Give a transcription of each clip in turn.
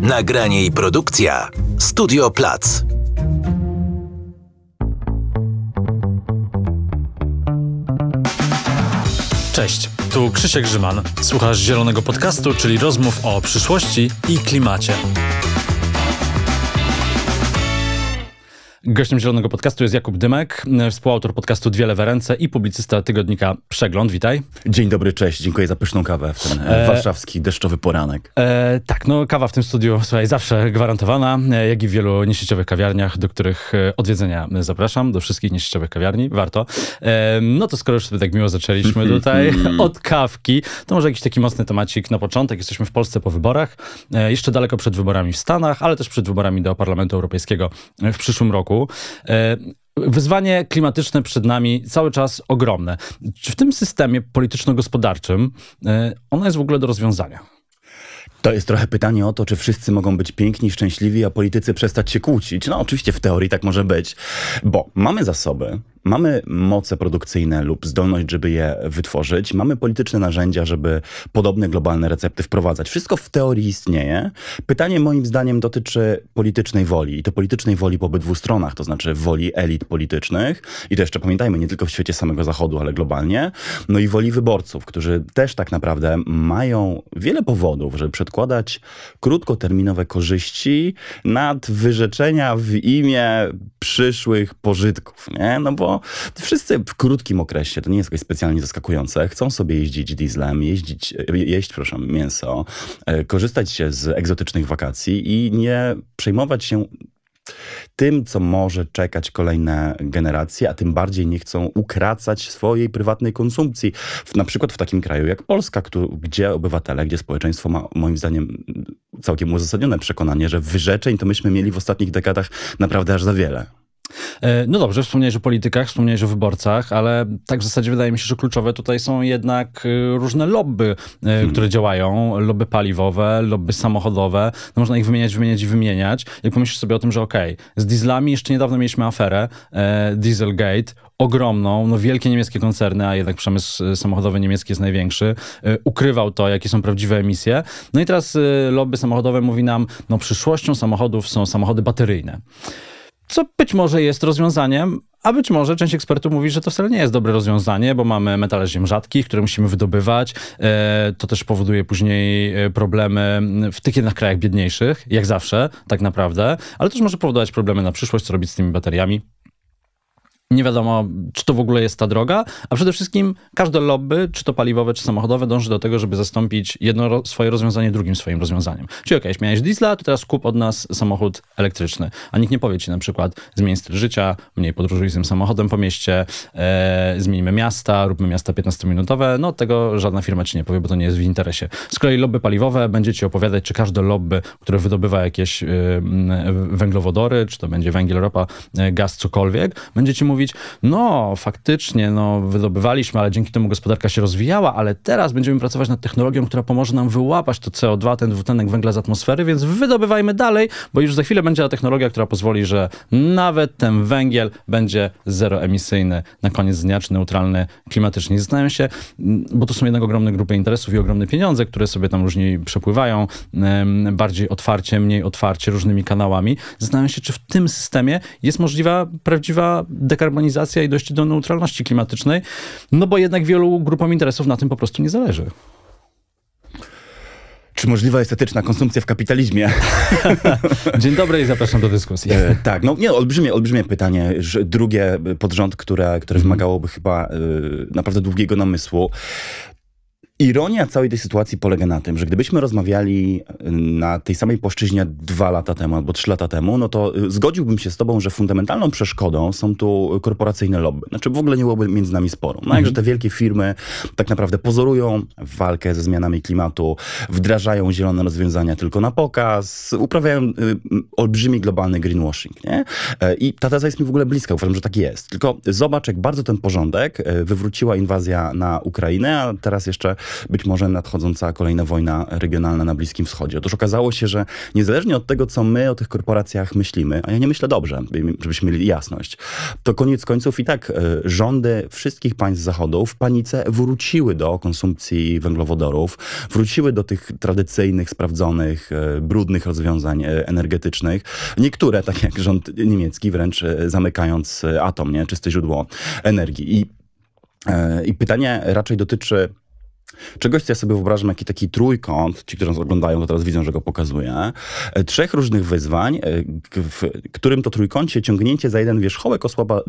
Nagranie i produkcja Studio Plac. Cześć, tu Krzysiek Grzyman. Słuchasz Zielonego Podcastu, czyli rozmów o przyszłości i klimacie. Gościem Zielonego Podcastu jest Jakub Dymek, współautor podcastu Dwie Lewe Ręce i publicysta tygodnika Przegląd. Witaj. Dzień dobry, cześć. Dziękuję za pyszną kawę w ten e... e warszawski deszczowy poranek. E... tak, no kawa w tym studiu, słuchaj, zawsze gwarantowana, e, jak i w wielu niesieciowych kawiarniach, do których e, odwiedzenia zapraszam, do wszystkich niesieciowych kawiarni, warto. E... no to skoro już sobie tak miło zaczęliśmy tutaj od kawki, to może jakiś taki mocny temacik na początek. Jesteśmy w Polsce po wyborach, jeszcze daleko przed wyborami w Stanach, ale też przed wyborami do Parlamentu Europejskiego w przyszłym roku. E, wyzwanie klimatyczne przed nami cały czas ogromne. Czy w tym systemie polityczno-gospodarczym e, ono jest w ogóle do rozwiązania? To jest trochę pytanie o to, czy wszyscy mogą być piękni, szczęśliwi, a politycy przestać się kłócić. No oczywiście w teorii tak może być, bo mamy zasoby, Mamy moce produkcyjne lub zdolność, żeby je wytworzyć, mamy polityczne narzędzia, żeby podobne globalne recepty wprowadzać. Wszystko w teorii istnieje. Pytanie moim zdaniem dotyczy politycznej woli i to politycznej woli po obydwu stronach, to znaczy woli elit politycznych i to jeszcze pamiętajmy, nie tylko w świecie samego Zachodu, ale globalnie, no i woli wyborców, którzy też tak naprawdę mają wiele powodów, żeby przedkładać krótkoterminowe korzyści nad wyrzeczenia w imię przyszłych pożytków, nie? No bo wszyscy w krótkim okresie, to nie jest jakoś specjalnie zaskakujące, chcą sobie jeździć dieslem, jeździć, e, jeść, proszę, mięso, e, korzystać się z egzotycznych wakacji i nie przejmować się tym, co może czekać kolejne generacje, a tym bardziej nie chcą ukracać swojej prywatnej konsumpcji. W, na przykład w takim kraju jak Polska, gdzie obywatele, gdzie społeczeństwo ma moim zdaniem całkiem uzasadnione przekonanie, że wyrzeczeń to myśmy mieli w ostatnich dekadach naprawdę aż za wiele. E, no dobrze, wspomniałeś o politykach, wspomniałeś o wyborcach, ale tak w zasadzie wydaje mi się, że kluczowe tutaj są jednak e, różne lobby, e, hmm. które działają. Lobby paliwowe, lobby samochodowe. No można ich wymieniać, wymieniać i wymieniać. Jak pomyślisz sobie o tym, że okej, okay, z dieslami jeszcze niedawno mieliśmy aferę Dieselgate, ogromną, no wielkie niemieckie koncerny, a jednak przemysł samochodowy niemiecki jest największy, ukrywał to, jakie są prawdziwe emisje. No i teraz lobby samochodowe mówi nam, no przyszłością samochodów są samochody bateryjne co być może jest rozwiązaniem, a być może część ekspertów mówi, że to wcale nie jest dobre rozwiązanie, bo mamy metale ziem rzadkich, które musimy wydobywać. E, to też powoduje później e, problemy w tych jednak krajach biedniejszych, jak zawsze, tak naprawdę, ale też może powodować problemy na przyszłość, co robić z tymi bateriami nie wiadomo, czy to w ogóle jest ta droga, a przede wszystkim każde lobby, czy to paliwowe, czy samochodowe, dąży do tego, żeby zastąpić jedno swoje rozwiązanie drugim swoim rozwiązaniem. Czyli okej, okay, miałeś diesla, to teraz kup od nas samochód elektryczny. A nikt nie powie ci na przykład, zmień styl życia, mniej podróżuj z tym samochodem po mieście, e, zmienimy miasta, róbmy miasta 15-minutowe. No tego żadna firma ci nie powie, bo to nie jest w interesie. Z kolei lobby paliwowe będzie ci opowiadać, czy każde lobby, które wydobywa jakieś węglowodory, czy to będzie węgiel, ropa, e, gaz, cokolwiek, będzie ci mówić, mówić, no faktycznie, no wydobywaliśmy, ale dzięki temu gospodarka się rozwijała, ale teraz będziemy pracować nad technologią, która pomoże nam wyłapać to CO2, ten dwutlenek węgla z atmosfery, więc wydobywajmy dalej, bo już za chwilę będzie ta technologia, która pozwoli, że nawet ten węgiel będzie zeroemisyjny na koniec dnia, czy neutralny klimatycznie. Zastanawiam się, mm, bo to są jednak ogromne grupy interesów i ogromne pieniądze, które sobie tam różni przepływają, bardziej otwarcie, mniej otwarcie, różnymi kanałami. Zastanawiam się, czy w tym systemie jest możliwa prawdziwa dekarbonizacja dekarbonizacja i dojście do neutralności klimatycznej, no bo jednak wielu grupom interesów na tym po prostu nie zależy. Czy możliwa jest etyczna konsumpcja w kapitalizmie? Dzień dobry i zapraszam do dyskusji. E, tak, no nie, olbrzymie, olbrzymie pytanie. Drugie e, pod rząd, które, które wymagałoby chyba y, naprawdę długiego namysłu. Ironia całej tej sytuacji polega na tym, że gdybyśmy rozmawiali y, na tej samej płaszczyźnie dwa lata temu albo trzy lata temu, no to y, zgodziłbym się z tobą, że fundamentalną przeszkodą są tu korporacyjne lobby. Znaczy w ogóle nie byłoby między nami sporu. No jakże mhm. te wielkie firmy tak naprawdę pozorują walkę ze zmianami klimatu, wdrażają zielone rozwiązania tylko na pokaz, uprawiają y, olbrzymi globalny greenwashing, nie? E, I ta teza jest mi w ogóle bliska, uważam, że tak jest. Tylko zobacz, jak bardzo ten porządek wywróciła inwazja na Ukrainę, a teraz jeszcze być może nadchodząca kolejna wojna regionalna na Bliskim Wschodzie. Otóż okazało się, że niezależnie od tego, co my o tych korporacjach myślimy, a ja nie myślę dobrze, żebyśmy mieli jasność, to koniec końców i tak e, rządy wszystkich państw Zachodu w panice wróciły do konsumpcji węglowodorów, wróciły do tych tradycyjnych, sprawdzonych, e, brudnych rozwiązań e, energetycznych. Niektóre, tak jak rząd niemiecki, wręcz zamykając atom, nie? czyste źródło energii. I i pytanie raczej dotyczy Czegoś, co ja sobie wyobrażam, jaki taki trójkąt, ci, którzy nas oglądają, to teraz widzą, że go pokazuję, e, trzech różnych wyzwań, e, w którym to trójkącie ciągnięcie za jeden wierzchołek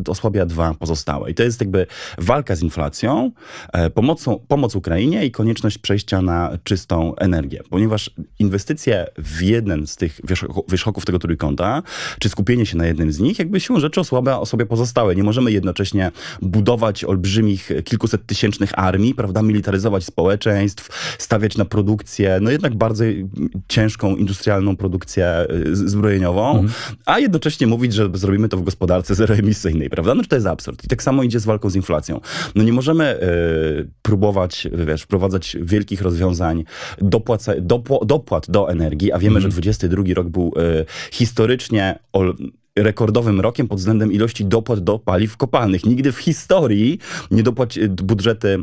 osłabia dwa pozostałe. I to jest jakby walka z inflacją, e, pomocą, pomoc Ukrainie i konieczność przejścia na czystą energię. Ponieważ inwestycje w jeden z tych wierzchołków tego trójkąta, czy skupienie się na jednym z nich, jakby się rzeczy osłabia osoby pozostałe. Nie możemy jednocześnie budować olbrzymich, kilkuset tysięcznych armii, prawda, militaryzować społeczeństw, stawiać na produkcję, no jednak bardzo ciężką industrialną produkcję y, zbrojeniową, mhm. a jednocześnie mówić, że zrobimy to w gospodarce zeroemisyjnej, prawda? No to jest absurd. I tak samo idzie z walką z inflacją. No nie możemy y, próbować, wiesz, wprowadzać wielkich rozwiązań dopłaca, dopł dopłat do energii, a wiemy, mhm. że 22 rok był y, historycznie rekordowym rokiem pod względem ilości dopłat do paliw kopalnych. Nigdy w historii nie dopłaci y, budżety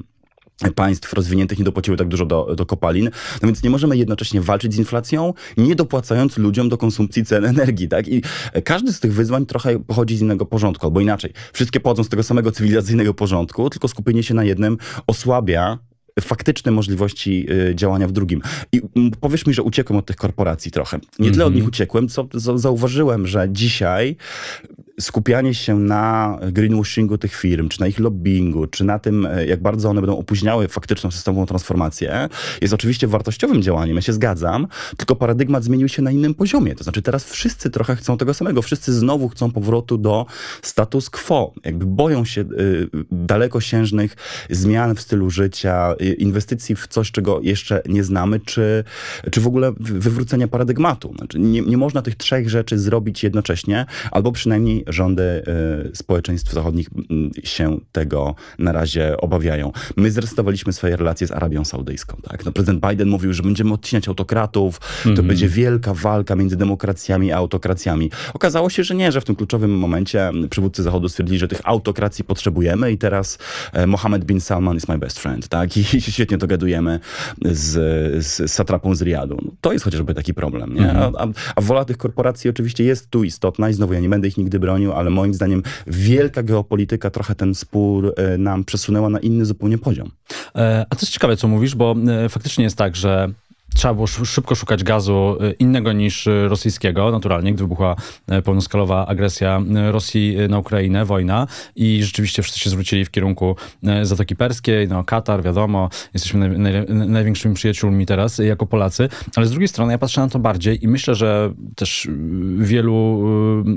państw rozwiniętych nie dopłaciły tak dużo do, do kopalin. No więc nie możemy jednocześnie walczyć z inflacją, nie dopłacając ludziom do konsumpcji cen energii, tak? I e, każdy z tych wyzwań trochę pochodzi z innego porządku, albo inaczej. Wszystkie pochodzą z tego samego cywilizacyjnego porządku, tylko skupienie się na jednym osłabia faktyczne możliwości e, działania w drugim. I powiesz mi, że uciekłem od tych korporacji trochę. Nie mm -hmm. od mhm. nich uciekłem, co zauważyłem, że dzisiaj skupianie się na greenwashingu tych firm, czy na ich lobbyingu, czy na tym, e, jak bardzo one będą opóźniały faktyczną systemową transformację, jest oczywiście wartościowym działaniem. Ja się zgadzam, tylko paradygmat zmienił się na innym poziomie. To znaczy teraz wszyscy trochę chcą tego samego. Wszyscy znowu chcą powrotu do status quo. Jakby boją się y, dalekosiężnych zmian w stylu życia, y, inwestycji w coś, czego jeszcze nie znamy, czy, czy w ogóle wywrócenia paradygmatu. Znaczy nie, nie można tych trzech rzeczy zrobić jednocześnie, albo przynajmniej rządy y, społeczeństw zachodnich mm, się tego na razie obawiają. My zresetowaliśmy swoje relacje z Arabią Saudyjską. Tak? No, prezydent Biden mówił, że będziemy odcinać autokratów, to mhm. będzie wielka walka między demokracjami a autokracjami. Okazało się, że nie, że w tym kluczowym momencie mm, przywódcy Zachodu stwierdzili, że tych autokracji potrzebujemy i teraz e, Mohammed bin Salman is my best friend. Tak? I się świetnie dogadujemy z, z satrapą z Riadu. No, to jest chociażby taki problem. Nie? Mhm. A, a wola tych korporacji oczywiście jest tu istotna i znowu ja nie będę ich nigdy bronił, bronił, ale moim zdaniem wielka geopolityka trochę ten spór e, nam przesunęła na inny zupełnie poziom. E, a to jest ciekawe, co mówisz, bo e, faktycznie jest tak, że trzeba było szybko szukać gazu y, innego niż y, rosyjskiego, naturalnie, gdy wybuchła y, pełnoskalowa agresja Rosji na Ukrainę, wojna i rzeczywiście wszyscy się zwrócili w kierunku Zatoki Perskiej, no Katar, wiadomo, jesteśmy naj, naj, największymi przyjaciółmi teraz jako Polacy, ale z drugiej strony ja patrzę na to bardziej i myślę, że też wielu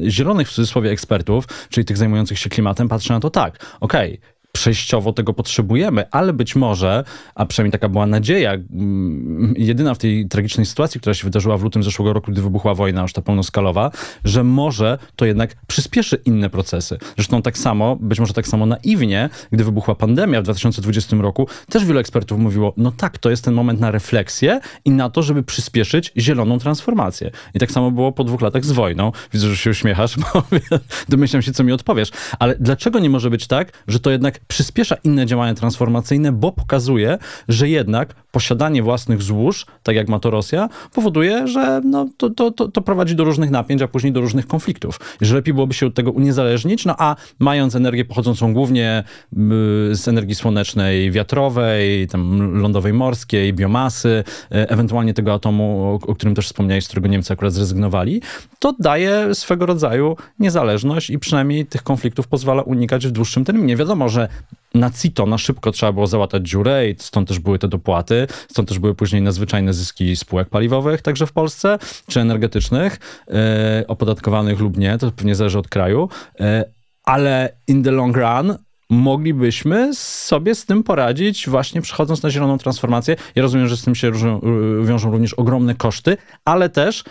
zielonych w cudzysłowie ekspertów, czyli tych zajmujących się klimatem, patrzy na to tak, okej, okay, przejściowo tego potrzebujemy, ale być może, a przynajmniej taka była nadzieja, mm, jedyna w tej tragicznej sytuacji, która się wydarzyła w lutym zeszłego roku, gdy wybuchła wojna już ta pełnoskalowa, że może to jednak przyspieszy inne procesy. Zresztą tak samo, być może tak samo naiwnie, gdy wybuchła pandemia w 2020 roku, też wielu ekspertów mówiło, no tak, to jest ten moment na refleksję i na to, żeby przyspieszyć zieloną transformację. I tak samo było po dwóch latach z wojną. Widzę, że się uśmiechasz, bo domyślam się, co mi odpowiesz. Ale dlaczego nie może być tak, że to jednak przyspiesza inne działania transformacyjne, bo pokazuje, że jednak posiadanie własnych złóż, tak jak ma to Rosja, powoduje, że no, to, to, to, to prowadzi do różnych napięć, a później do różnych konfliktów. Że lepiej byłoby się od tego uniezależnić, no a mając energię pochodzącą głównie y, z energii słonecznej, wiatrowej, tam lądowej morskiej, biomasy, y, ewentualnie tego atomu, o, o którym też wspomniałeś, z którego Niemcy akurat zrezygnowali, to daje swego rodzaju niezależność i przynajmniej tych konfliktów pozwala unikać w dłuższym terminie. Wiadomo, że na CITO, na szybko trzeba było załatać dziurę i stąd też były te dopłaty, stąd też były później nadzwyczajne zyski spółek paliwowych także w Polsce, czy energetycznych, e, opodatkowanych lub nie, to pewnie zależy od kraju, e, ale in the long run moglibyśmy sobie z tym poradzić właśnie przechodząc na zieloną transformację. Ja rozumiem, że z tym się y, wiążą również ogromne koszty, ale też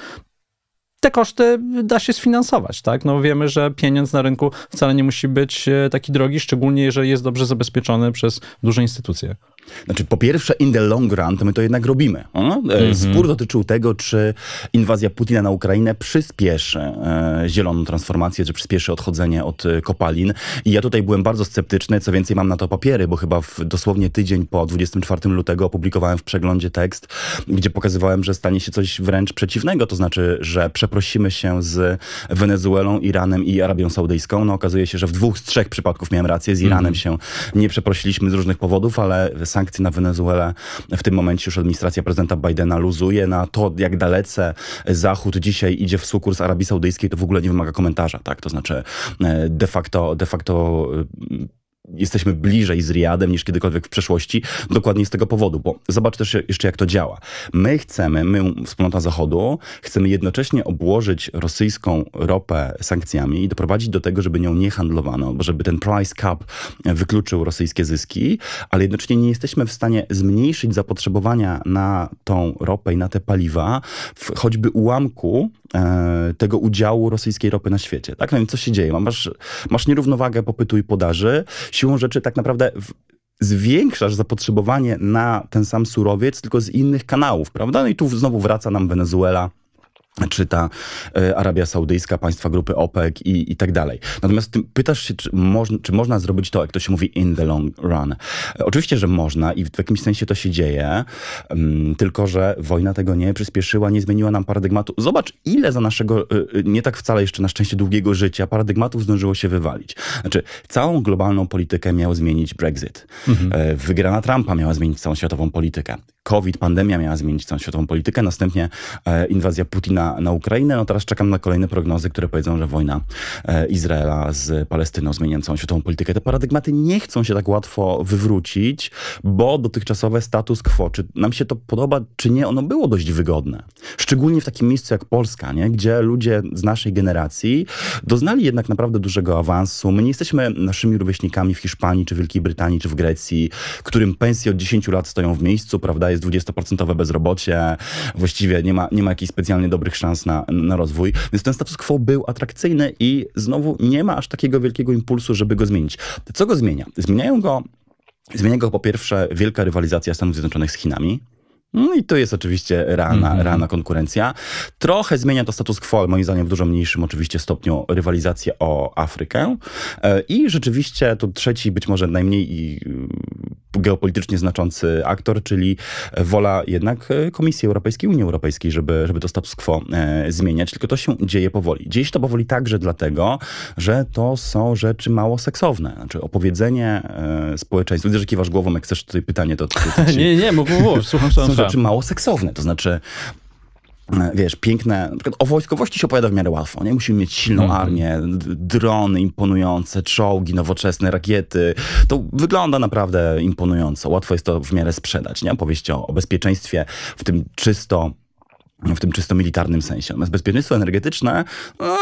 te koszty da się sfinansować, tak? No wiemy, że pieniądz na rynku wcale nie musi być e, taki drogi, szczególnie jeżeli jest dobrze zabezpieczony przez duże instytucje. Znaczy, po pierwsze, in the long run, to my to jednak robimy. No? E, mhm. Spór dotyczył tego, czy inwazja Putina na Ukrainę przyspieszy e, zieloną transformację, czy przyspieszy odchodzenie od e, kopalin. I ja tutaj byłem bardzo sceptyczny, co więcej, mam na to papiery, bo chyba w, dosłownie tydzień po 24 lutego opublikowałem w przeglądzie tekst, gdzie pokazywałem, że stanie się coś wręcz przeciwnego, to znaczy, że przeprosimy się z Wenezuelą, Iranem i Arabią Saudyjską. No okazuje się, że w dwóch z trzech przypadków miałem rację, z Iranem mhm. się nie przeprosiliśmy z różnych powodów, ale sankcji na Wenezuelę. W tym momencie już administracja prezydenta Bidena luzuje na to, jak dalece Zachód dzisiaj idzie w sukurs Arabii Saudyjskiej, to w ogóle nie wymaga komentarza. Tak? To znaczy e, de facto, de facto e, jesteśmy bliżej z Riadem niż kiedykolwiek w przeszłości, dokładnie z tego powodu, bo zobacz też jeszcze jak to działa. My chcemy, my, wspólnota Zachodu, chcemy jednocześnie obłożyć rosyjską ropę sankcjami i doprowadzić do tego, żeby nią nie handlowano, żeby ten price cap wykluczył rosyjskie zyski, ale jednocześnie nie jesteśmy w stanie zmniejszyć zapotrzebowania na tą ropę i na te paliwa w choćby ułamku, E, tego udziału rosyjskiej ropy na świecie. Tak? No więc co się dzieje? Masz, masz nierównowagę popytu i podaży. Siłą rzeczy tak naprawdę w, zwiększasz zapotrzebowanie na ten sam surowiec, tylko z innych kanałów, prawda? No i tu znowu wraca nam Wenezuela, czy ta y, Arabia Saudyjska, państwa grupy OPEC i, i tak dalej. Natomiast ty pytasz się, czy, moż, czy, można zrobić to, jak to się mówi, in the long run. E, oczywiście, że można i w jakimś sensie to się dzieje, um, tylko że wojna tego nie przyspieszyła, nie zmieniła nam paradygmatu. Zobacz, ile za naszego, y, nie tak wcale jeszcze na szczęście długiego życia, paradygmatów zdążyło się wywalić. Znaczy, całą globalną politykę miał zmienić Brexit. Mhm. Y, wygrana Trumpa miała zmienić całą światową politykę. COVID, pandemia miała zmienić całą światową politykę, następnie e, inwazja Putina na Ukrainę. No teraz czekam na kolejne prognozy, które powiedzą, że wojna e, Izraela z Palestyną zmienia całą światową politykę. Te paradygmaty nie chcą się tak łatwo wywrócić, bo dotychczasowe status quo, czy nam się to podoba, czy nie, ono było dość wygodne. Szczególnie w takim miejscu jak Polska, nie? gdzie ludzie z naszej generacji doznali jednak naprawdę dużego awansu. My nie jesteśmy naszymi rówieśnikami w Hiszpanii, czy Wielkiej Brytanii, czy w Grecji, którym pensje od 10 lat stoją w miejscu, prawda? jest 20% bezrobocie, właściwie nie ma, nie ma jakichś specjalnie dobrych szans na, na rozwój, więc ten status quo był atrakcyjny i znowu nie ma aż takiego wielkiego impulsu, żeby go zmienić. Co go zmienia? Zmieniają go Zmienia go po pierwsze wielka rywalizacja Stanów Zjednoczonych z Chinami, no i to jest oczywiście rana, mm -hmm. rana konkurencja. Trochę zmienia to status quo, moim zdaniem w dużo mniejszym oczywiście stopniu rywalizację o Afrykę. E, I rzeczywiście to trzeci, być może najmniej i y, geopolitycznie znaczący aktor, czyli wola jednak e, Komisji Europejskiej, Unii Europejskiej, żeby, żeby to status quo e, zmieniać. Tylko to się dzieje powoli. Dzieje się to powoli także dlatego, że to są rzeczy mało seksowne. Znaczy opowiedzenie społeczeństwu, widzę, że kiwasz głową, jak chcesz tutaj pytanie, to... to, to ci... nie, nie, mów, mów, słucham, słucham. Tak. rzeczy mało seksowne. To znaczy, e, wiesz, piękne, o wojskowości się opowiada w miarę łatwo, nie? Musimy mieć silną mm armię, drony imponujące, czołgi nowoczesne, rakiety. To wygląda naprawdę imponująco. Łatwo jest to w miarę sprzedać, nie? Opowieść o, o bezpieczeństwie w tym czysto w tym czysto militarnym sensie. Natomiast bezpieczeństwo energetyczne no,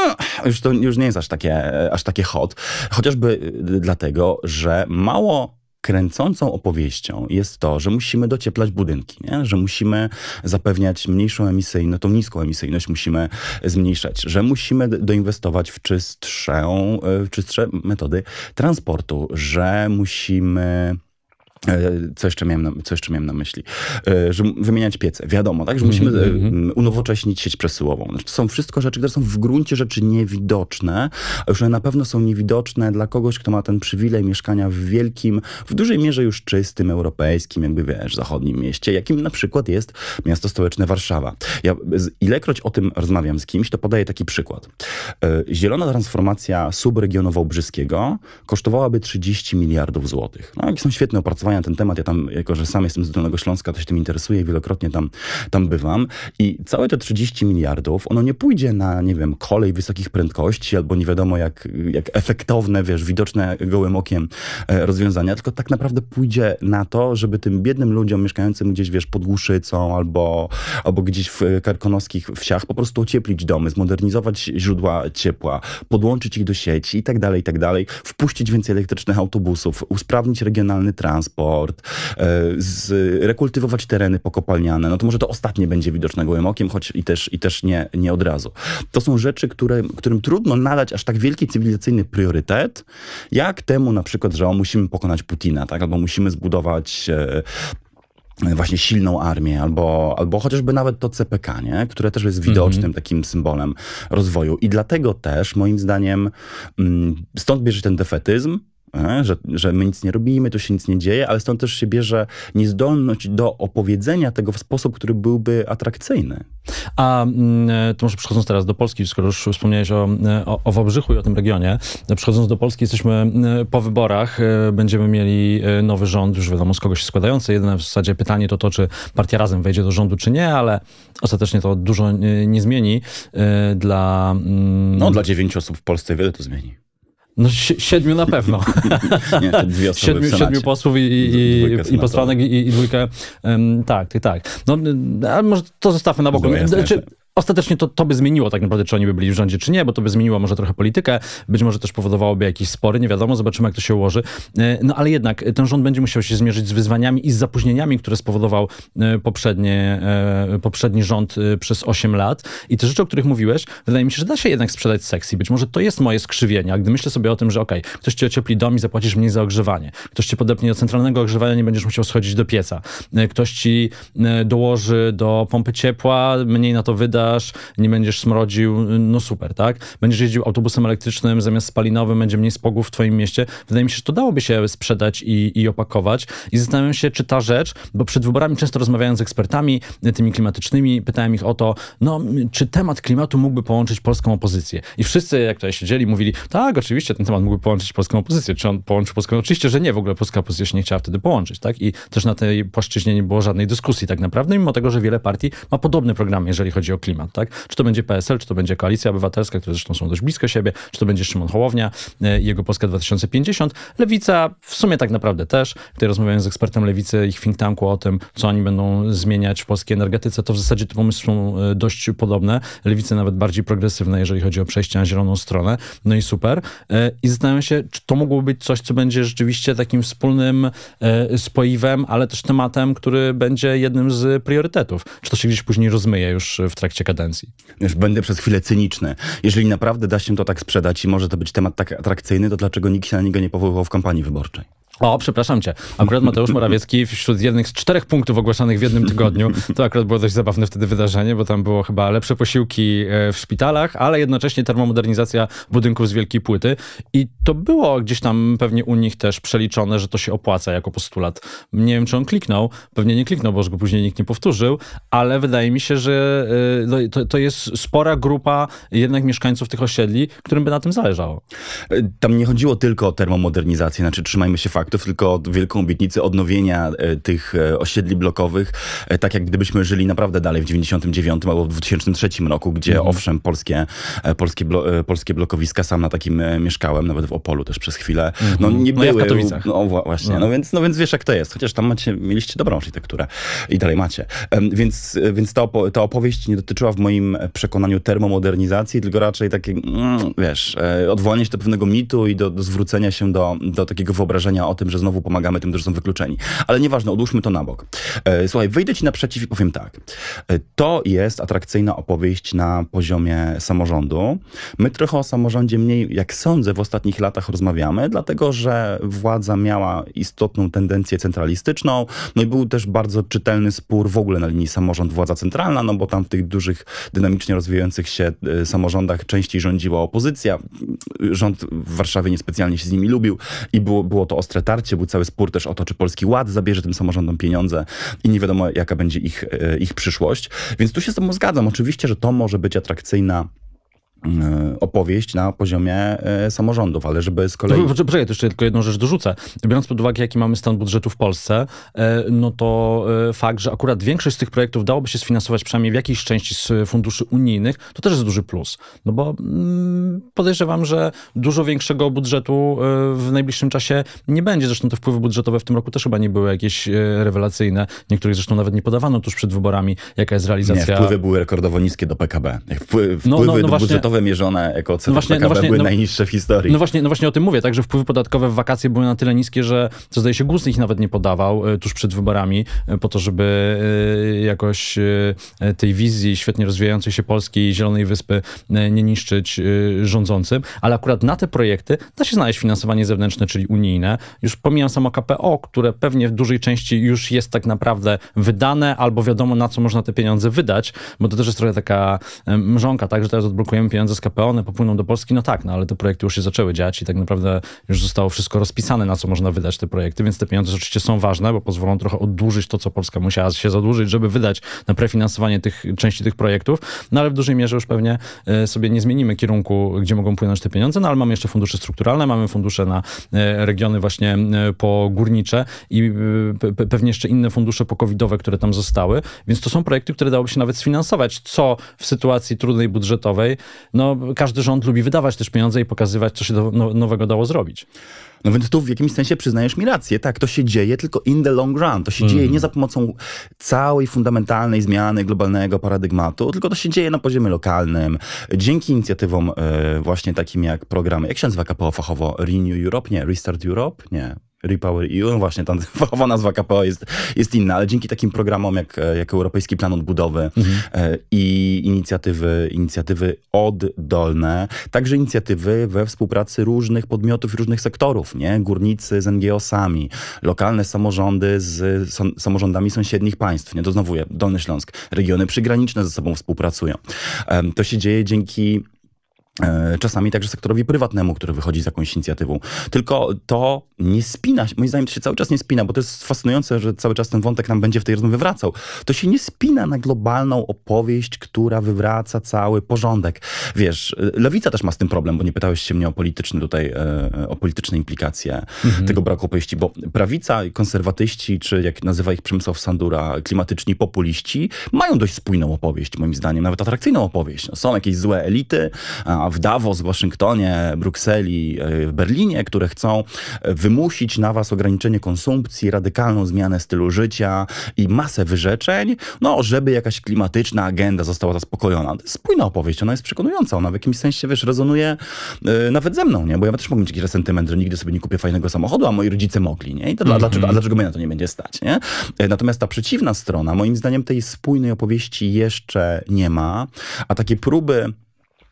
już, to, już nie jest aż takie, e, aż takie hot. Chociażby y, dlatego, że mało kręcącą opowieścią jest to, że musimy docieplać budynki, nie? że musimy zapewniać mniejszą emisyjność, tą niską emisyjność musimy zmniejszać, że musimy doinwestować w czystsze, w czystsze metody transportu, że musimy E, co jeszcze, miałem na, co jeszcze miałem na myśli? E, że wymieniać piece. Wiadomo, tak? Że mhm, musimy e, mhm. unowocześnić sieć przesyłową. To znaczy, są wszystko rzeczy, które są w gruncie rzeczy niewidoczne, a już one na pewno są niewidoczne dla kogoś, kto ma ten przywilej mieszkania w wielkim, w dużej mierze już czystym, europejskim, jakby wiesz, zachodnim mieście, jakim na przykład jest miasto stołeczne Warszawa. Ja ilekroć o tym rozmawiam z kimś, to podaję taki przykład. Zielona transformacja subregionu Wałbrzyskiego kosztowałaby 30 miliardów złotych. No, są świetne opracowania na ten temat. Ja tam, jako że sam jestem z Dolnego Śląska, to się tym interesuję i wielokrotnie tam, tam bywam. I całe te 30 miliardów, ono nie pójdzie na, nie wiem, kolej wysokich prędkości albo nie wiadomo jak, jak efektowne, wiesz, widoczne gołym okiem e, rozwiązania, tylko tak naprawdę pójdzie na to, żeby tym biednym ludziom mieszkającym gdzieś, wiesz, pod Głuszycą albo, albo gdzieś w e, karkonoskich wsiach po prostu ocieplić domy, zmodernizować źródła ciepła, podłączyć ich do sieci i tak dalej, i tak dalej, wpuścić więcej elektrycznych autobusów, usprawnić regionalny transport, E, z rekultywować tereny pokopalniane. No to może to ostatnie będzie widoczne gołym okiem, choć i też, i też nie, nie od razu. To są rzeczy, które, którym trudno nadać aż tak wielki cywilizacyjny priorytet, jak temu na przykład, że musimy pokonać Putina, tak? albo musimy zbudować e, właśnie silną armię, albo, albo chociażby nawet to CPK, nie? które też jest widocznym mm -hmm. takim symbolem rozwoju. I dlatego też, moim zdaniem, mm, stąd bierze ten defetyzm, E, że, że my nic nie robimy, to się nic nie dzieje, ale stąd też się bierze niezdolność do opowiedzenia tego w sposób, który byłby atrakcyjny. A mm, e, to może przechodząc teraz do Polski, skoro już wspomniałeś o, e, o, o i o tym regionie, przechodząc do Polski jesteśmy po wyborach, będziemy mieli nowy rząd, już wiadomo z kogo się składający. Jedyne w zasadzie pytanie to to, czy partia Razem wejdzie do rządu, czy nie, ale ostatecznie to dużo nie, nie zmieni dla... Mm, no dla dziewięciu osób w Polsce wiele to zmieni. No siedmiu na pewno. Nie, dwie osoby siedmiu, siedmiu posłów i, i, i, i posłanek i, i dwójkę. Um, tak, tak, tak. No, ale może to zostawmy na boku. znaczy, Ostatecznie to, to by zmieniło tak naprawdę, czy oni by byli w rządzie, czy nie, bo to by zmieniło może trochę politykę, być może też powodowałoby jakieś spory, nie wiadomo, zobaczymy jak to się ułoży. E, no ale jednak e, ten rząd będzie musiał się zmierzyć z wyzwaniami i z zapóźnieniami, które spowodował e, poprzednie, poprzedni rząd przez 8 lat. I te rzeczy, o których mówiłeś, wydaje mi się, że da się jednak sprzedać seksji. Być może to jest moje skrzywienie, a gdy myślę sobie o tym, że okej, okay, ktoś ci ociepli dom i zapłacisz mniej za ogrzewanie, ktoś ci podepnie do centralnego ogrzewania, nie będziesz musiał schodzić do pieca, ktoś ci dołoży do pompy ciepła, mniej na to wyda, nie będziesz smrodził, no super, tak? Będziesz jeździł autobusem elektrycznym zamiast spalinowym, będzie mniej spogów w twoim mieście. Wydaje mi się, że to dałoby się sprzedać i, i opakować. I zastanawiam się, czy ta rzecz, bo przed wyborami często rozmawiałem z ekspertami, tymi klimatycznymi, pytałem ich o to, no, czy temat klimatu mógłby połączyć polską opozycję? I wszyscy, jak tutaj siedzieli, mówili, tak, oczywiście ten temat mógłby połączyć polską opozycję. Czy on połączy polską? Oczywiście, że nie, w ogóle polska opozycja się nie chciała wtedy połączyć, tak? I też na tej płaszczyźnie nie było żadnej dyskusji tak naprawdę, mimo tego, że wiele partii ma podobne programy, jeżeli chodzi o klimat klimat, tak? Czy to będzie PSL, czy to będzie Koalicja Obywatelska, które zresztą są dość blisko siebie, czy to będzie Szymon Hołownia e, i jego Polska 2050. Lewica w sumie tak naprawdę też. Tutaj rozmawiałem z ekspertem Lewicy i think tanku o tym, co oni będą zmieniać w polskiej energetyce, to w zasadzie te pomysły są e, dość podobne. Lewicy nawet bardziej progresywne, jeżeli chodzi o przejście na zieloną stronę. No i super. E, I zastanawiam się, czy to mogło być coś, co będzie rzeczywiście takim wspólnym spoiwem, ale też tematem, który będzie jednym z priorytetów. Czy to się gdzieś później rozmyje już w trakcie kadencji. Już będę przez chwilę cyniczny. Jeżeli naprawdę da się to tak sprzedać i może to być temat tak atrakcyjny, to dlaczego nikt się na niego nie powoływał w kampanii wyborczej? O, przepraszam cię. Akurat Mateusz Morawiecki wśród jednych z czterech punktów ogłaszanych w jednym tygodniu, to akurat było dość zabawne wtedy wydarzenie, bo tam było chyba lepsze posiłki e, w szpitalach, ale jednocześnie termomodernizacja budynków z wielkiej płyty. I to było gdzieś tam pewnie u nich też przeliczone, że to się opłaca jako postulat. Nie wiem, czy on kliknął. Pewnie nie kliknął, bo już go później nikt nie powtórzył, ale wydaje mi się, że e, no to, to jest spora grupa jednak mieszkańców tych osiedli, którym by na tym zależało. E, tam nie chodziło tylko o termomodernizację, znaczy trzymajmy się faktu faktów, tylko wielką obietnicę odnowienia e, tych e, osiedli blokowych, e, tak jak gdybyśmy żyli naprawdę dalej w 99 albo w 2003 roku, gdzie mhm. owszem, polskie, polskie, blo, polskie blokowiska, sam na takim mieszkałem, nawet w Opolu też przez chwilę, mhm. no nie no były. Ja w Katowicach. No właśnie, no. no. więc, no więc wiesz jak to jest, chociaż tam macie, mieliście dobrą architekturę i dalej macie. Więc, więc ta, opo ta opowieść nie dotyczyła w moim przekonaniu termomodernizacji, tylko raczej takiej, mm, wiesz, odwołanie się do pewnego mitu i do, do zwrócenia się do, do takiego wyobrażenia o tym, że znowu pomagamy tym, którzy są wykluczeni. Ale nieważne, odłóżmy to na bok. E, słuchaj, wyjdę ci naprzeciw i powiem tak. E, to jest atrakcyjna opowieść na poziomie samorządu. My trochę o samorządzie mniej, jak sądzę, w ostatnich latach rozmawiamy, dlatego że władza miała istotną tendencję centralistyczną, no i był też bardzo czytelny spór w ogóle na linii samorząd-władza centralna, no bo tam w tych dużych, dynamicznie rozwijających się e, samorządach częściej rządziła opozycja. Rząd w Warszawie niespecjalnie się z nimi lubił i było, było to ostre tarcie, był cały spór też o to, czy Polski Ład zabierze tym samorządom pieniądze i nie wiadomo, jaka będzie ich, e, ich przyszłość. Więc tu się z tobą zgadzam. Oczywiście, że to może być atrakcyjna Y, opowieść na poziomie y, samorządów, ale żeby z kolei... No, poczekaj, to jeszcze tylko jedną rzecz dorzucę. Biorąc pod uwagę, jaki mamy stan budżetu w Polsce, e, no to e, fakt, że akurat większość z tych projektów dałoby się sfinansować przynajmniej w jakiejś części z e, funduszy unijnych, to też jest duży plus. No bo mm, podejrzewam, że dużo większego budżetu w najbliższym czasie nie będzie. Zresztą te wpływy budżetowe w tym roku też chyba nie były jakieś rewelacyjne. Niektórych zresztą nawet nie podawano tuż przed wyborami, jaka jest realizacja... Nie, wpływy były rekordowo niskie do PKB. Wpływy, no, no, wpływy no, no, no do budżetu Podatkowe mierzone jako ceny no właśnie, no właśnie, były no, najniższe w historii. No właśnie, no właśnie o tym mówię, tak, że wpływy podatkowe w wakacje były na tyle niskie, że co zdaje się GUS ich nawet nie podawał e, tuż przed wyborami e, po to, żeby e, jakoś tej wizji świetnie rozwijającej się Polski i Zielonej Wyspy nie niszczyć rządzącym, ale akurat na te projekty da się znaleźć finansowanie zewnętrzne, czyli unijne. Już pomijam samo KPO, które pewnie w dużej części już jest tak naprawdę wydane albo wiadomo na co można te pieniądze wydać, bo to też jest trochę taka mrzonka, tak, że teraz odblokujemy pieniądze pieniądze z KPO, one popłyną do Polski, no tak, no ale te projekty już się zaczęły dziać i tak naprawdę już zostało wszystko rozpisane, na co można wydać te projekty, więc te pieniądze oczywiście są ważne, bo pozwolą trochę oddłużyć to, co Polska musiała się zadłużyć, żeby wydać na prefinansowanie tych części tych projektów, no ale w dużej mierze już pewnie e, sobie nie zmienimy kierunku, gdzie mogą płynąć te pieniądze, no ale mamy jeszcze fundusze strukturalne, mamy fundusze na e, regiony właśnie e, pogórnicze i pewnie jeszcze inne fundusze pokowidowe, które tam zostały, więc to są projekty, które dałoby się nawet sfinansować, co w sytuacji trudnej budżetowej no, każdy rząd lubi wydawać też pieniądze i pokazywać, co się do, no, nowego dało zrobić. No więc tu w jakimś sensie przyznajesz mi rację. Tak, to się dzieje, tylko in the long run. To się mm. dzieje mhm. nie za pomocą całej fundamentalnej zmiany globalnego paradygmatu, tylko to się dzieje na poziomie lokalnym. Dzięki inicjatywom y, właśnie takim jak programy, jak się nazywa KPO fachowo? Renew Europe? Nie. Restart Europe? Nie. Repower EU, właśnie ta fachowa nazwa KPO jest, jest inna, ale dzięki takim programom jak, e, jak Europejski Plan Odbudowy mhm. E, i inicjatywy, inicjatywy oddolne, także inicjatywy we współpracy różnych podmiotów, różnych sektorów, nie? Górnicy z NGO-sami, lokalne samorządy z samorządami sąsiednich państw, nie? To znowu Dolny Śląsk. Regiony przygraniczne ze sobą współpracują. To się dzieje dzięki E, czasami także sektorowi prywatnemu, który wychodzi z jakąś inicjatywą. Tylko to nie spina, moim zdaniem to się cały czas nie spina, bo to jest fascynujące, że cały czas ten wątek nam będzie w tej rozmowie wracał. To się nie spina na globalną opowieść, która wywraca cały porządek. Wiesz, e, lewica też ma z tym problem, bo nie pytałeś się mnie o polityczne tutaj, e, o polityczne implikacje mhm. tego braku opowieści, bo prawica, konserwatyści, czy jak nazywa ich Przemysław Sandura, klimatyczni populiści, mają dość spójną opowieść, moim zdaniem, nawet atrakcyjną opowieść. No, są jakieś złe elity, w Davos, Waszyngtonie, Brukseli, e, w Berlinie, które chcą e, wymusić na was ograniczenie konsumpcji, radykalną zmianę stylu życia i masę wyrzeczeń, no, żeby jakaś klimatyczna agenda została zaspokojona. To jest spójna opowieść, ona jest przekonująca, ona w jakimś sensie, wiesz, rezonuje yy, nawet ze mną, nie? Bo ja też mogę mieć jakiś resentyment, że nigdy sobie nie kupię fajnego samochodu, a moi rodzice mogli, nie? I to mm -hmm. dlaczego, a dlaczego mnie na to nie będzie stać, nie? Natomiast ta przeciwna strona, moim zdaniem, tej spójnej opowieści jeszcze nie ma, a takie próby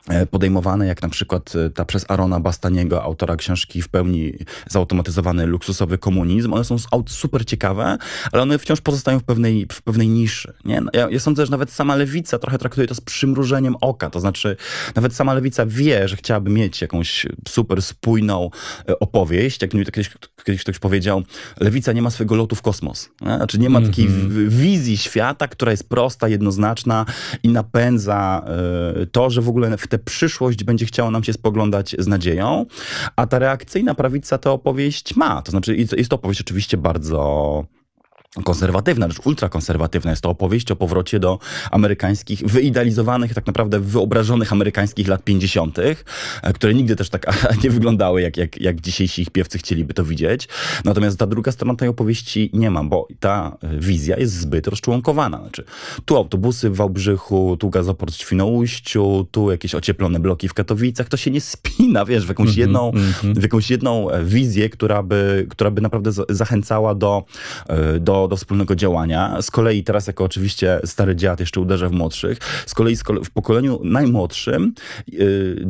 E, podejmowane, jak na przykład e, ta przez Arona Bastaniego, autora książki w pełni zautomatyzowany luksusowy komunizm. One są super ciekawe, ale one wciąż pozostają w pewnej, w pewnej niszy. Nie? No, ja, ja sądzę, że nawet sama lewica trochę traktuje to z przymrużeniem oka, to znaczy nawet sama lewica wie, że chciałaby mieć jakąś super spójną e, opowieść. Jak mi to kiedyś, kiedyś ktoś powiedział, lewica nie ma swojego lotu w kosmos. Nie? Znaczy nie ma takiej mm -hmm. wizji świata, która jest prosta, jednoznaczna i napędza y, to, że w ogóle w tym tę przyszłość będzie chciała nam się spoglądać z nadzieją, a ta reakcyjna prawica tę opowieść ma. To znaczy jest to opowieść oczywiście bardzo konserwatywna, rzecz ultrakonserwatywna. Jest to opowieść o powrocie do amerykańskich, wyidealizowanych, tak naprawdę wyobrażonych amerykańskich lat 50., e, które nigdy też tak nie wyglądały, jak, jak, jak dzisiejsi ich piewcy chcieliby to widzieć. Natomiast ta druga strona tej opowieści nie ma, bo ta e, wizja jest zbyt rozczłonkowana. Znaczy, tu autobusy w Wałbrzychu, tu gazoport w Świnoujściu, tu jakieś ocieplone bloki w Katowicach. To się nie spina, wiesz, w jakąś mhm, jedną, mhm. w jakąś jedną e, wizję, która by, która by naprawdę zachęcała do, do do wspólnego działania. Z kolei teraz, jako oczywiście stary dziad jeszcze uderza w młodszych, z kolei w pokoleniu najmłodszym yy,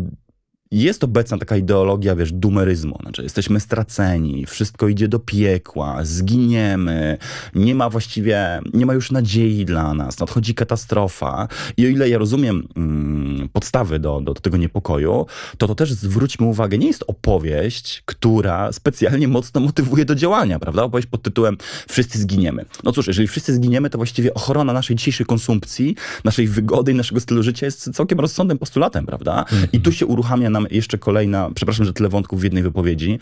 jest obecna taka ideologia, wiesz, dumeryzmu. Znaczy, jesteśmy straceni, wszystko idzie do piekła, zginiemy, nie ma właściwie, nie ma już nadziei dla nas, nadchodzi katastrofa. I o ile ja rozumiem mm, podstawy do, do, do, tego niepokoju, to to też zwróćmy uwagę, nie jest opowieść, która specjalnie mocno motywuje do działania, prawda? Opowieść pod tytułem Wszyscy zginiemy. No cóż, jeżeli wszyscy zginiemy, to właściwie ochrona naszej dzisiejszej konsumpcji, naszej wygody i naszego stylu życia jest całkiem rozsądnym postulatem, prawda? Mhm. I tu się uruchamia nam jeszcze kolejna, przepraszam, że tyle wątków w jednej wypowiedzi,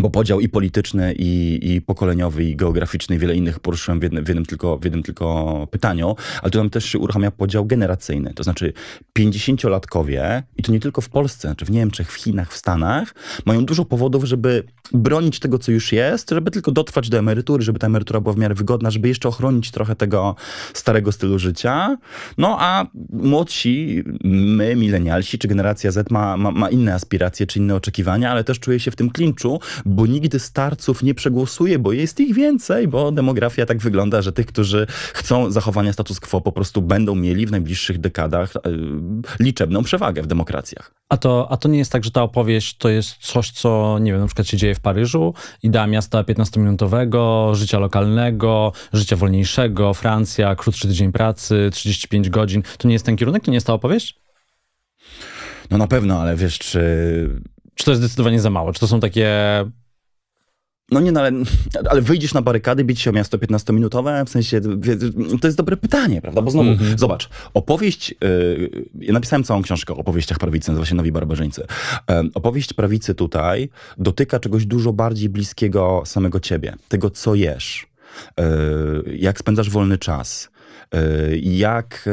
bo podział i polityczny, i, i pokoleniowy, i geograficzny, i wiele innych poruszyłem w jednym, w jednym, tylko, w jednym tylko pytaniu, ale tu nam też się uruchamia podział generacyjny. To znaczy 50-latkowie, i to nie tylko w Polsce, znaczy w Niemczech, w Chinach, w Stanach, mają dużo powodów, żeby bronić tego, co już jest, żeby tylko dotrwać do emerytury, żeby ta emerytura była w miarę wygodna, żeby jeszcze ochronić trochę tego starego stylu życia. No a młodsi, my, milenialsi, czy generacja Z ma, ma, ma inne aspiracje, czy inne oczekiwania, ale też czuje się w tym klinczu, bo nigdy starców nie przegłosuje, bo jest ich więcej, bo demografia tak wygląda, że tych, którzy chcą zachowania status quo, po prostu będą mieli w najbliższych dekadach e, liczebną przewagę w demokracjach. A to, a to nie jest tak, że ta opowieść to jest coś, co, nie wiem, na przykład się dzieje w Paryżu, idea miasta 15-minutowego, życia lokalnego, życia wolniejszego, Francja, krótszy tydzień pracy, 35 godzin. To nie jest ten kierunek, to nie jest ta opowieść? No na pewno, ale wiesz, czy czy to jest zdecydowanie za mało? Czy to są takie no nie, no ale, ale wyjdziesz na barykady, bić się o miasto 15-minutowe, w sensie to jest dobre pytanie, prawda? Bo znowu, mm -hmm. zobacz, opowieść, yy, ja napisałem całą książkę o opowieściach prawicy, nazywa się Nowi Barbarzyńcy. Yy, opowieść prawicy tutaj dotyka czegoś dużo bardziej bliskiego samego ciebie, tego co jesz. Yy, jak spędzasz wolny czas, Y, jak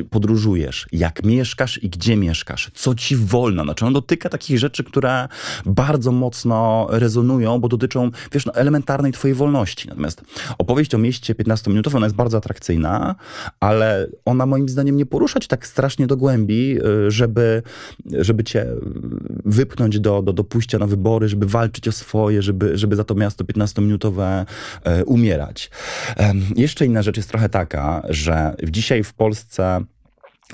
y, podróżujesz, jak mieszkasz i gdzie mieszkasz, co ci wolno. Znaczy on dotyka takich rzeczy, które bardzo mocno rezonują, bo dotyczą, wiesz, no, elementarnej twojej wolności. Natomiast opowieść o mieście 15-minutowym, ona jest bardzo atrakcyjna, ale ona moim zdaniem nie porusza cię tak strasznie do głębi, y, żeby, żeby cię wypchnąć do, do, do pójścia na wybory, żeby walczyć o swoje, żeby, żeby za to miasto 15-minutowe umierać. Jeszcze inna rzecz jest trochę taka, że dzisiaj w Polsce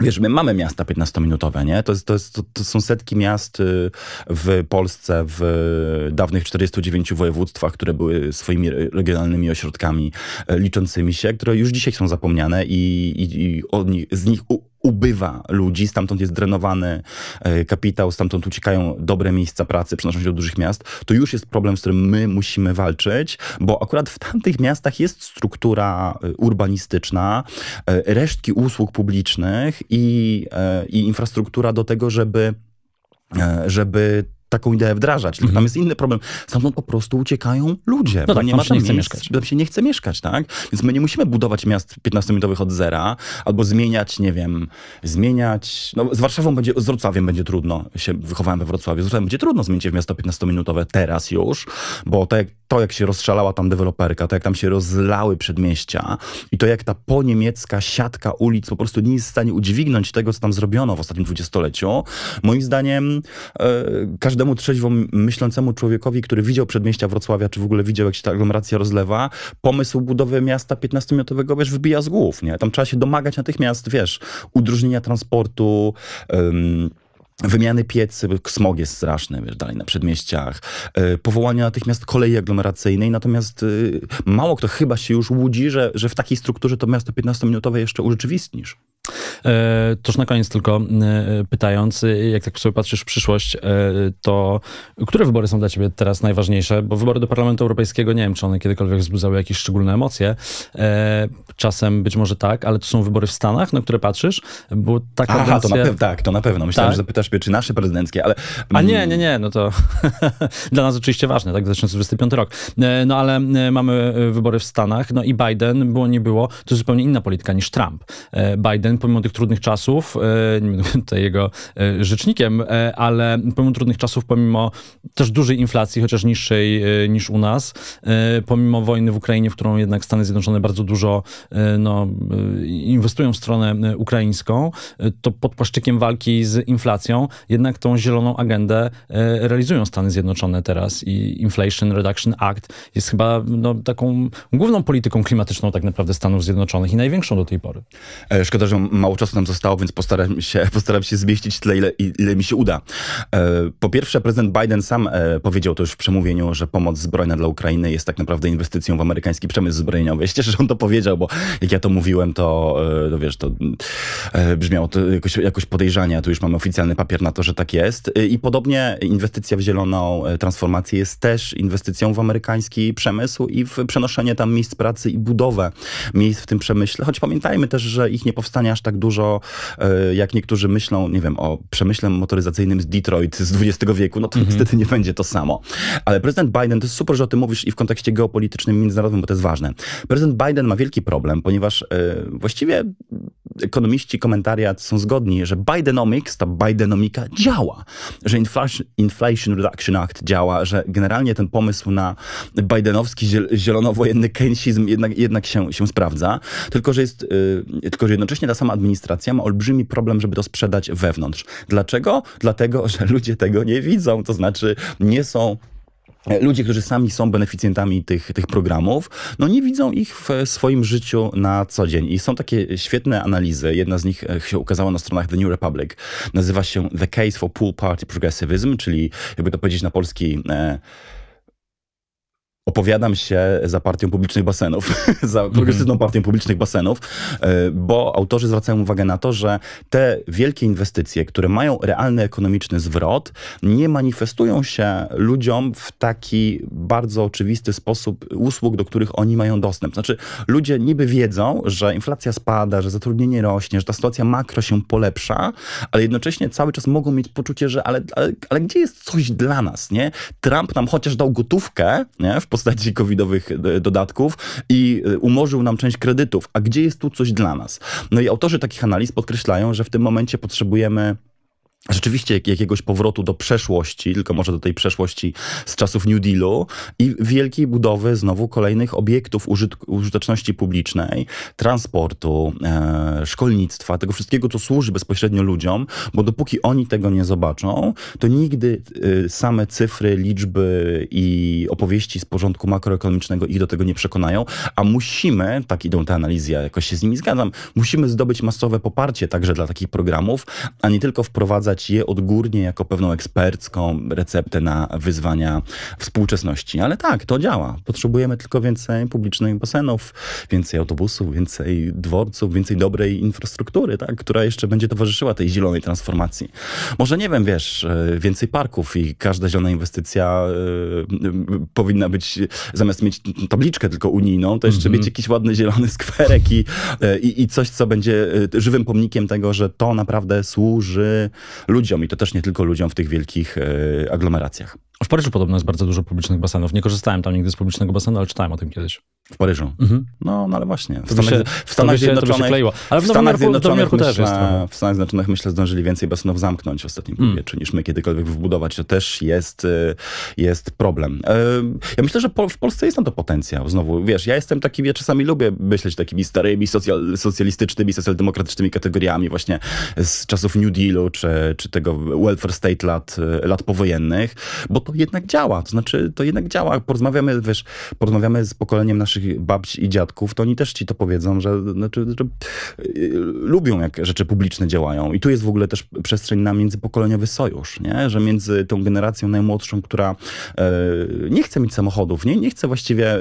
Wiesz, my mamy miasta 15-minutowe, nie? To, jest, to, jest, to, to, są setki miast y, w Polsce, w dawnych 49 województwach, które były swoimi regionalnymi ośrodkami y, liczącymi się, które już dzisiaj są zapomniane i, i, i od nich, z nich ubywa ludzi, stamtąd jest drenowany e, kapitał, stamtąd uciekają dobre miejsca pracy, przenoszą się do dużych miast, to już jest problem, z którym my musimy walczyć, bo akurat w tamtych miastach jest struktura e, urbanistyczna, e, resztki usług publicznych i, i infrastruktura do tego, żeby żeby taką ideę wdrażać. Tylko tam mhm. jest inny problem. Stamtąd po prostu uciekają ludzie. No bo tak, nie ma tam nie chce miejsc, mieszkać. Tam się nie chce mieszkać, tak? Więc my nie musimy budować miast 15-minutowych od zera, albo zmieniać, nie wiem, zmieniać... No, z Warszawą będzie, z Wrocławiem będzie trudno. Się wychowałem we Wrocławiu. Z Wrocławiem będzie trudno zmienić się w miasto 15-minutowe teraz już, bo to jak, to jak się rozszalała tam deweloperka, to jak tam się rozlały przedmieścia i to jak ta poniemiecka siatka ulic po prostu nie jest w stanie udźwignąć tego, co tam zrobiono w ostatnim dwudziestoleciu, moim zdaniem e, każdemu każdemu trzeźwo myślącemu człowiekowi, który widział przedmieścia Wrocławia, czy w ogóle widział, jak się ta aglomeracja rozlewa, pomysł budowy miasta 15-minutowego, wiesz, wybija z głów, nie? Tam trzeba się domagać natychmiast, wiesz, udrożnienia transportu, ym, Wymiany piecy, smog jest straszny, wiesz, dalej na przedmieściach. Yy, powołania natychmiast kolei aglomeracyjnej, natomiast y, mało kto chyba się już łudzi, że, że w takiej strukturze to miasto 15-minutowe jeszcze urzeczywistnisz. E, toż na koniec tylko e, pytając, e, jak tak sobie patrzysz w przyszłość, to które wybory są dla ciebie teraz najważniejsze? Bo wybory do Parlamentu Europejskiego, nie wiem, czy one kiedykolwiek wzbudzały jakieś szczególne emocje. Czasem być może tak, ale to są wybory w Stanach, na które patrzysz, bo taka Aha, kadencja... to na pewno, tak, to na pewno. Myślałem, tak? że zapytasz mnie, czy nasze prezydenckie, ale... A nie, nie, nie, no to dla nas oczywiście ważne, tak, 2025 rok. No ale mamy wybory w Stanach, no i Biden, było nie było, to zupełnie inna polityka niż Trump. Biden, pomimo tych trudnych czasów, e, nie będę tutaj jego e, rzecznikiem, e, ale pomimo trudnych czasów, pomimo też dużej inflacji, chociaż niższej niż u nas, pomimo wojny w Ukrainie, w którą jednak Stany Zjednoczone bardzo dużo no, inwestują w stronę ukraińską, to pod płaszczykiem walki z inflacją jednak tą zieloną agendę realizują Stany Zjednoczone teraz i Inflation Reduction Act jest chyba no, taką główną polityką klimatyczną tak naprawdę Stanów Zjednoczonych i największą do tej pory. Szkoda, że mało mało czasu nam zostało, więc postaram się, postaram się zmieścić tyle, ile, ile mi się uda. E, po pierwsze, prezydent Biden sam e, powiedział to już w przemówieniu, że pomoc zbrojna dla Ukrainy jest tak naprawdę inwestycją w amerykański przemysł zbrojeniowy. Ja się cieszę, że on to powiedział, bo jak ja to mówiłem, to, e, to wiesz, to mm, brzmiało to jakoś, jakoś podejrzanie, a tu już mamy oficjalny papier na to, że tak jest. I podobnie inwestycja w zieloną transformację jest też inwestycją w amerykański przemysł i w przenoszenie tam miejsc pracy i budowę miejsc w tym przemyśle. Choć pamiętajmy też, że ich nie powstanie aż tak dużo dużo, e, jak niektórzy myślą, nie wiem, o przemyśle motoryzacyjnym z Detroit z XX wieku, no to mhm. niestety nie będzie to samo. Ale prezydent Biden, to jest super, że o tym mówisz i w kontekście geopolitycznym, międzynarodowym, bo to jest ważne. Prezydent Biden ma wielki problem, ponieważ e, właściwie ekonomiści, komentariat są zgodni, że Bidenomics, ta Bidenomika działa, że Inflation, Inflation Reduction Act działa, że generalnie ten pomysł na bidenowski, zielonowojenny keynesizm jednak, jednak się, się sprawdza, tylko że jest, e, tylko że jednocześnie ta sama administracja administracja ma olbrzymi problem, żeby to sprzedać wewnątrz. Dlaczego? Dlatego, że ludzie tego nie widzą, to znaczy nie są e, ludzie, którzy sami są beneficjentami tych, tych programów, no nie widzą ich w swoim życiu na co dzień. I są takie świetne analizy. Jedna z nich e, się ukazała na stronach The New Republic. Nazywa się The Case for Pool Party Progressivism, czyli jakby to powiedzieć na polski... E opowiadam się za partią publicznych basenów, za mhm. progresywną partią publicznych basenów, e, bo autorzy zwracają uwagę na to, że te wielkie inwestycje, które mają realny ekonomiczny zwrot, nie manifestują się ludziom w taki bardzo oczywisty sposób usług, do których oni mają dostęp. Znaczy, ludzie niby wiedzą, że inflacja spada, że zatrudnienie rośnie, że ta sytuacja makro się polepsza, ale jednocześnie cały czas mogą mieć poczucie, że ale, ale, ale gdzie jest coś dla nas, nie? Trump nam chociaż dał gotówkę, nie? W postaci covidowych e, dodatków i e, umorzył nam część kredytów. A gdzie jest tu coś dla nas? No i autorzy takich analiz podkreślają, że w tym momencie potrzebujemy rzeczywiście jakiegoś powrotu do przeszłości, tylko może do tej przeszłości z czasów New Dealu i wielkiej budowy znowu kolejnych obiektów użyteczności publicznej, transportu, e, szkolnictwa, tego wszystkiego, co służy bezpośrednio ludziom, bo dopóki oni tego nie zobaczą, to nigdy e, same cyfry, liczby i opowieści z porządku makroekonomicznego ich do tego nie przekonają, a musimy, tak idą te analizy, ja jakoś się z nimi zgadzam, musimy zdobyć masowe poparcie także dla takich programów, a nie tylko wprowadzać je odgórnie jako pewną ekspercką receptę na wyzwania współczesności. Ale tak, to działa. Potrzebujemy tylko więcej publicznych basenów, więcej autobusów, więcej dworców, więcej dobrej infrastruktury, tak, która jeszcze będzie towarzyszyła tej zielonej transformacji. Może nie wiem, wiesz, e, więcej parków i każda zielona inwestycja y, powinna być, zamiast mieć tabliczkę tylko unijną, to jeszcze mm -hmm. mieć jakiś ładny zielony skwerek i, e, i, i coś, co będzie żywym pomnikiem tego, że to naprawdę służy ludziom i to też nie tylko ludziom w tych wielkich e, aglomeracjach. W Paryżu podobno jest bardzo dużo publicznych basenów. Nie korzystałem tam nigdy z publicznego basenu, ale czytałem o tym kiedyś. W Paryżu. Mhm. No, no ale właśnie. W Stanach, się, w Stanach Zjednoczonych. Ale w, w Stanach Zjednoczonych, myślę, też jest no. w Stanach Zjednoczonych myślę, zdążyli więcej basenów zamknąć w ostatnim mm. czy niż my kiedykolwiek wbudować. To też jest, y, jest problem. Y, ja myślę, że w Polsce jest na to potencjał. Znowu, wiesz, ja jestem taki, ja czasami lubię myśleć takimi starymi socjal, socjalistycznymi, socjaldemokratycznymi kategoriami właśnie z czasów New Dealu czy, czy tego welfare state lat, y, lat powojennych, bo to jednak działa. To znaczy, to jednak działa. Porozmawiamy, wiesz, porozmawiamy z pokoleniem naszych naszych babci i dziadków, to oni też ci to powiedzą, że, znaczy, że y, lubią, jak rzeczy publiczne działają. I tu jest w ogóle też przestrzeń na międzypokoleniowy sojusz, nie? że między tą generacją najmłodszą, która e, nie chce mieć samochodów, nie, nie chce właściwie e,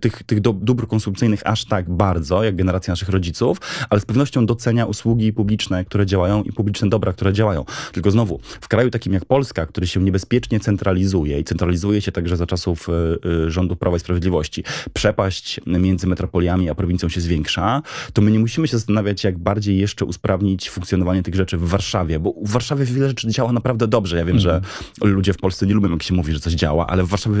tych, tych dóbr konsumpcyjnych aż tak bardzo, jak generacja naszych rodziców, ale z pewnością docenia usługi publiczne, które działają i publiczne dobra, które działają. Tylko znowu, w kraju takim jak Polska, który się niebezpiecznie centralizuje i centralizuje się także za czasów e, rządu Prawa i Sprawiedliwości, przepaść między metropoliami a prowincją się zwiększa, to my nie musimy się zastanawiać, jak bardziej jeszcze usprawnić funkcjonowanie tych rzeczy w Warszawie, bo w Warszawie wiele rzeczy działa naprawdę dobrze. Ja wiem, mm. że mhm. ludzie w Polsce nie lubią, jak się mówi, że coś działa, ale w Warszawie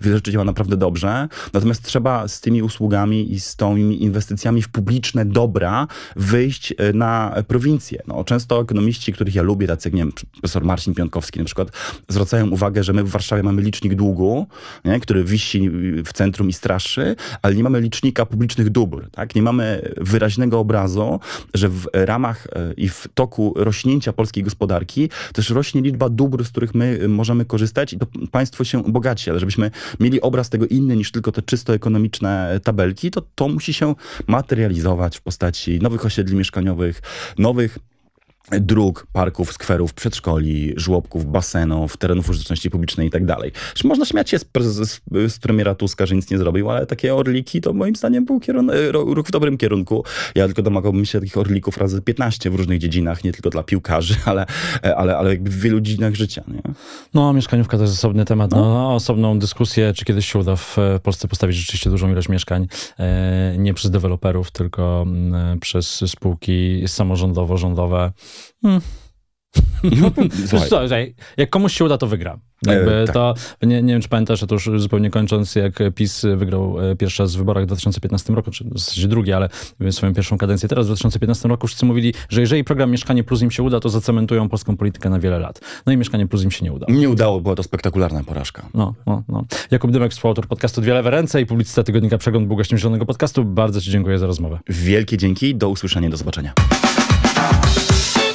wiele rzeczy działa naprawdę dobrze. Natomiast trzeba z tymi usługami i z tymi inwestycjami w publiczne dobra wyjść e, na prowincję. No, często ekonomiści, których ja lubię, tacy jak nie wiem, profesor Marcin Piątkowski na przykład, zwracają uwagę, że my w Warszawie mamy licznik długu, nie, który wisi w centrum i straszy, ale nie mamy licznika publicznych dóbr, tak? nie mamy wyraźnego obrazu, że w ramach e, i w toku rośnięcia polskiej gospodarki też rośnie liczba dóbr, z których my e, możemy korzystać i to państwo się bogaci, ale żebyśmy mieli obraz tego inny niż tylko te czysto ekonomiczne e, tabelki, to to musi się materializować w postaci nowych osiedli mieszkaniowych, nowych dróg, parków, skwerów, przedszkoli, żłobków, basenów, terenów użyteczności publicznej i tak dalej. Można śmiać się z, z, z, premiera Tuska, że nic nie zrobił, ale takie orliki to moim zdaniem był ruch w dobrym kierunku. Ja tylko domagałbym się takich orlików razy 15 w różnych dziedzinach, nie tylko dla piłkarzy, ale, ale, ale jakby w wielu dziedzinach życia. Nie? No, mieszkaniówka to jest osobny temat. No. no. osobną dyskusję, czy kiedyś się uda w e, Polsce postawić rzeczywiście dużą ilość mieszkań, e, nie przez deweloperów, tylko mm, e, przez spółki samorządowo-rządowe, Hmm. No, słuchaj. słuchaj. jak komuś się uda, to wygra. Jakby e, tak. to, nie, nie wiem, czy pamiętasz, że to już zupełnie kończąc, jak PiS wygrał e, pierwszy z w wyborach w 2015 roku, czy w zasadzie drugi, ale swoją pierwszą kadencję teraz, w 2015 roku wszyscy mówili, że jeżeli program Mieszkanie Plus im się uda, to zacementują polską politykę na wiele lat. No i Mieszkanie Plus im się nie udało. Nie udało, była to spektakularna porażka. No, no, no. Jakub Dymek, współautor podcastu Dwie Lewe Ręce i publicysta tygodnika Przegląd, był gościem Zielonego Podcastu. Bardzo ci dziękuję za rozmowę. Wielkie dzięki, do usłyszenia, do zobaczenia.